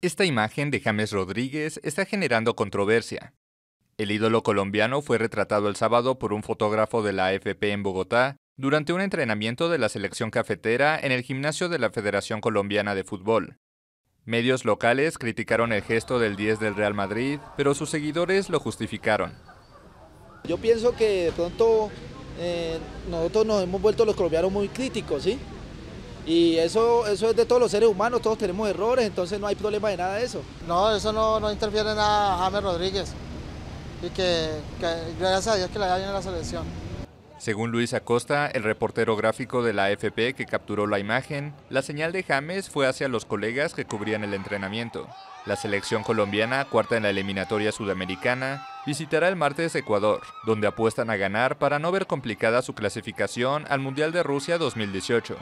Esta imagen de James Rodríguez está generando controversia. El ídolo colombiano fue retratado el sábado por un fotógrafo de la AFP en Bogotá durante un entrenamiento de la selección cafetera en el gimnasio de la Federación Colombiana de Fútbol. Medios locales criticaron el gesto del 10 del Real Madrid, pero sus seguidores lo justificaron. Yo pienso que de pronto eh, nosotros nos hemos vuelto los colombianos muy críticos, ¿sí? Y eso, eso es de todos los seres humanos, todos tenemos errores, entonces no hay problema de nada de eso. No, eso no, no interfiere en nada a James Rodríguez. Y que, gracias a Dios que la haya la selección. Según Luis Acosta, el reportero gráfico de la AFP que capturó la imagen, la señal de James fue hacia los colegas que cubrían el entrenamiento. La selección colombiana, cuarta en la eliminatoria sudamericana, visitará el martes Ecuador, donde apuestan a ganar para no ver complicada su clasificación al Mundial de Rusia 2018.